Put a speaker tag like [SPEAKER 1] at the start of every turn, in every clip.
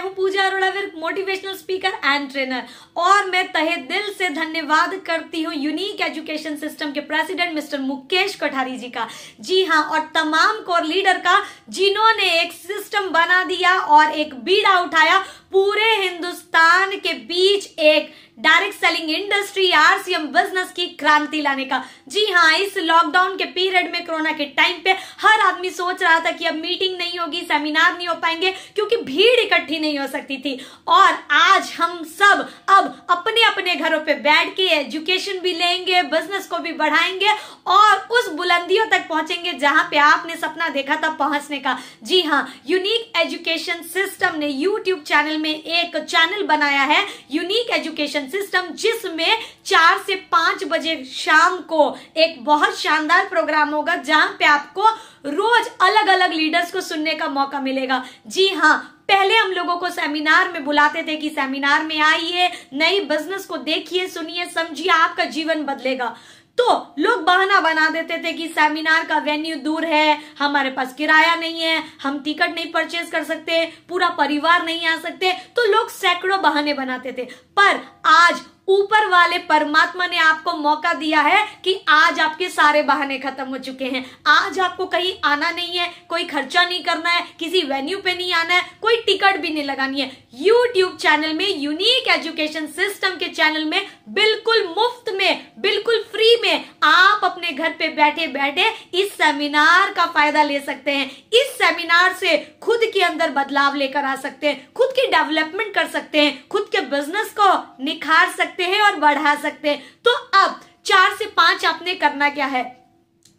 [SPEAKER 1] मैं हूं पूजा अरोड़ा विर मोटिवेशनल स्पीकर एंड ट्रेनर और मैं तहे दिल से धन्यवाद करती हूं यूनिक एजुकेशन सिस्टम के प्रेसिडेंट मिस्टर मुकेश कोठारी जी का जी हाँ और तमाम कोर लीडर का जिन्होंने एक सिस्टम बना दिया और एक बीड़ा उठाया पूरे हिंदुस्तान के बीच एक direct selling industry RCM business की क्रांति लाने का जी हाँ इस लॉकडाउन के पीरियड में कोरोना के टाइम पे हर आदमी सोच रहा था कि अब मीटिंग नहीं होगी सेमिनार नहीं हो पाएंगे क्योंकि भीड़ इकट्ठी नहीं हो सकती थी और आज हम सब अब अपने अपने घरों पे बैठ के एजुकेशन भी लेंगे बिजनेस को भी बढ़ाएंगे और उस बुलंदियों तक पहुंचेंगे जहां पे आपने सपना देखा था पहुंचने का जी हाँ यूनिक एजुकेशन सिस्टम ने यूट्यूब चैनल में एक चैनल बनाया है यूनिक एजुकेशन सिस्टम जिसमें चार से पांच बजे शाम को एक बहुत शानदार प्रोग्राम होगा जहां पे आपको रोज अलग अलग लीडर्स को सुनने का मौका मिलेगा जी हाँ पहले हम लोगों को सेमिनार में बुलाते थे कि सेमिनार में आइए नई बिजनेस को देखिए सुनिए समझिए आपका जीवन बदलेगा तो लोग बहाना बना देते थे कि सेमिनार का वेन्यू दूर है हमारे पास किराया नहीं है हम टिकट नहीं परचेज कर सकते पूरा परिवार नहीं आ सकते तो लोग सैकड़ों बहाने बनाते थे पर आज ऊपर वाले परमात्मा ने आपको मौका दिया है कि आज आपके सारे बहाने खत्म हो चुके हैं आज आपको कहीं आना नहीं है कोई खर्चा नहीं करना है किसी वेन्यू पे नहीं आना है कोई टिकट भी नहीं लगानी है यूट्यूब चैनल में यूनिक एजुकेशन सिस्टम के चैनल में बिल्कुल मुफ्त में बिल्कुल फ्री में आप अपने घर पे बैठे बैठे इस सेमिनार का फायदा ले सकते हैं इस सेमिनार से खुद के अंदर बदलाव लेकर आ सकते हैं खुद की डेवलपमेंट कर सकते हैं खुद के बिजनेस को निखार सकते सकते हैं और बढ़ा सकते हैं तो अब चार से पांच आपने करना क्या है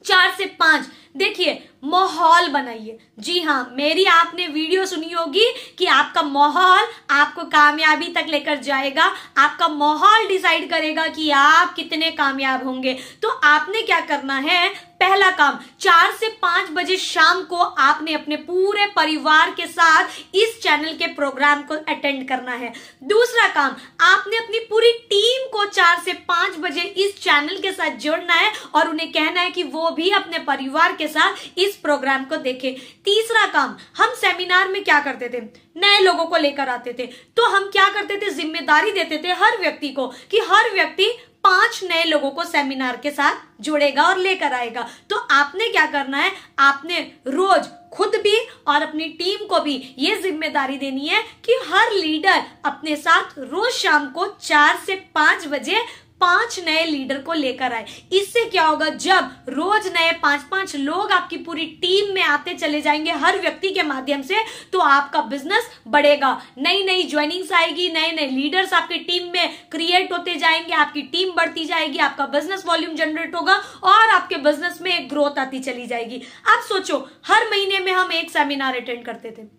[SPEAKER 1] चार से पांच देखिए माहौल बनाइए जी हाँ मेरी आपने वीडियो सुनी होगी कि आपका माहौल आपको कामयाबी तक लेकर जाएगा आपका माहौल डिसाइड करेगा कि आप कितने कामयाब होंगे तो आपने क्या करना है पहला काम चार से पांच बजे शाम को आपने अपने पूरे परिवार के साथ इस चैनल के प्रोग्राम को अटेंड करना है दूसरा काम आपने अपनी पूरी टीम को चार से पांच बजे इस चैनल के साथ जोड़ना है और उन्हें कहना है कि वो भी अपने परिवार के साथ इस इस प्रोग्राम को देखे तीसरा काम हम सेमिनार में क्या करते थे नए लोगों को लेकर आते थे तो हम क्या करते थे जिम्मेदारी देते थे हर व्यक्ति को कि हर व्यक्ति पांच नए लोगों को सेमिनार के साथ जुड़ेगा और लेकर आएगा तो आपने क्या करना है आपने रोज खुद भी और अपनी टीम को भी ये जिम्मेदारी देनी है कि हर लीडर अपने साथ रोज शाम को चार से पांच बजे पांच नए लीडर को लेकर आए इससे क्या होगा जब रोज नए पांच पांच लोग आपकी पूरी टीम में आते चले जाएंगे हर व्यक्ति के माध्यम से तो आपका बिजनेस बढ़ेगा नई नई ज्वाइनिंग्स आएगी नए नए लीडर्स आपकी टीम में क्रिएट होते जाएंगे आपकी टीम बढ़ती जाएगी आपका बिजनेस वॉल्यूम जनरेट होगा और आपके बिजनेस में एक ग्रोथ आती चली जाएगी आप सोचो हर महीने में हम एक सेमिनार अटेंड करते थे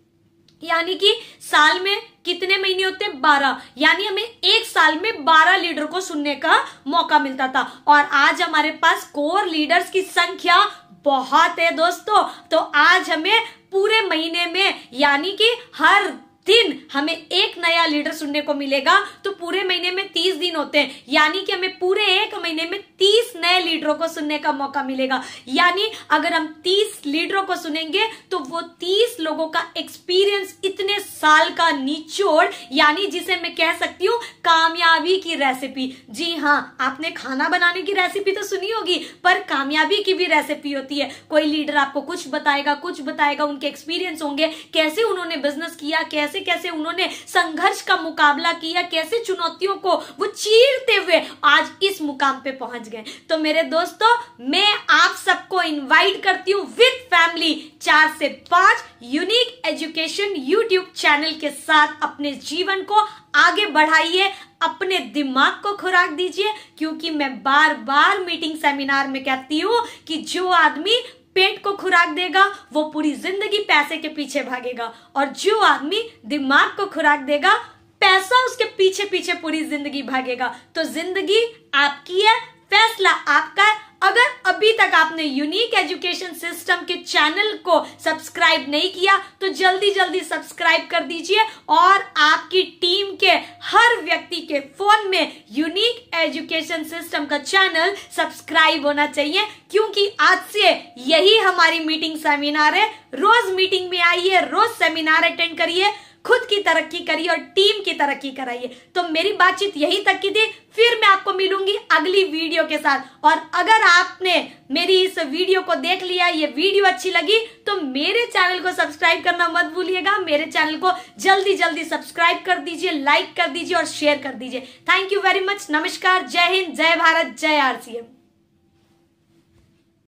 [SPEAKER 1] यानी कि साल में कितने महीने होते हैं बारह यानी हमें एक साल में बारह लीडर को सुनने का मौका मिलता था और आज हमारे पास कोर लीडर्स की संख्या बहुत है दोस्तों तो आज हमें पूरे महीने में यानी कि हर दिन हमें एक नया लीडर सुनने को मिलेगा तो पूरे महीने में तीस दिन होते हैं यानी कि हमें पूरे एक महीने में तीस नए लीडरों को सुनने का मौका मिलेगा यानी अगर हम तीस लीडरों को सुनेंगे तो वो तीस लोगों का एक्सपीरियंस इतने साल का निचोड़ यानी जिसे मैं कह सकती हूँ कामयाबी की रेसिपी जी हाँ आपने खाना बनाने की रेसिपी तो सुनी होगी पर कामयाबी की भी रेसिपी होती है कोई लीडर आपको कुछ बताएगा कुछ बताएगा उनके एक्सपीरियंस होंगे कैसे उन्होंने बिजनेस किया कैसे कैसे उन्होंने संघर्ष का मुकाबला किया कैसे चुनौतियों को वो चीरते हुए आज इस मुकाम पे पहुंच गए तो मेरे दोस्तों मैं आप सबको इनवाइट करती हूँ विद फैमिली चार से पांच यू यूनिक एजुकेशन यूट्यूब चैनल के साथ अपने जीवन को आगे बढ़ाइए अपने दिमाग को खुराक दीजिए क्योंकि मैं बार बार मीटिंग सेमिनार में कहती हूँ कि जो आदमी पेट को खुराक देगा वो पूरी जिंदगी पैसे के पीछे भागेगा और जो आदमी दिमाग को खुराक देगा पैसा उसके पीछे पीछे पूरी जिंदगी भागेगा तो जिंदगी आपकी है फैसला आपका है अगर अभी तक आपने यूनिक एजुकेशन सिस्टम के चैनल को सब्सक्राइब नहीं किया तो जल्दी जल्दी सब्सक्राइब कर दीजिए और आपकी टीम के हर व्यक्ति के फोन में यूनिक एजुकेशन सिस्टम का चैनल सब्सक्राइब होना चाहिए क्योंकि आज से यही हमारी मीटिंग सेमिनार है रोज मीटिंग में आइए रोज सेमिनार अटेंड करिए खुद की तरक्की करिए और टीम की तरक्की कराइए तो मेरी बातचीत यही तक की थी फिर मैं आपको मिलूंगी अगली वीडियो के साथ और अगर आपने मेरी इस वीडियो को देख लिया ये वीडियो अच्छी लगी तो मेरे चैनल को सब्सक्राइब करना मत भूलिएगा मेरे चैनल को जल्दी जल्दी सब्सक्राइब कर दीजिए लाइक कर दीजिए और शेयर कर दीजिए थैंक यू वेरी मच नमस्कार जय हिंद जय भारत जय आरसीएम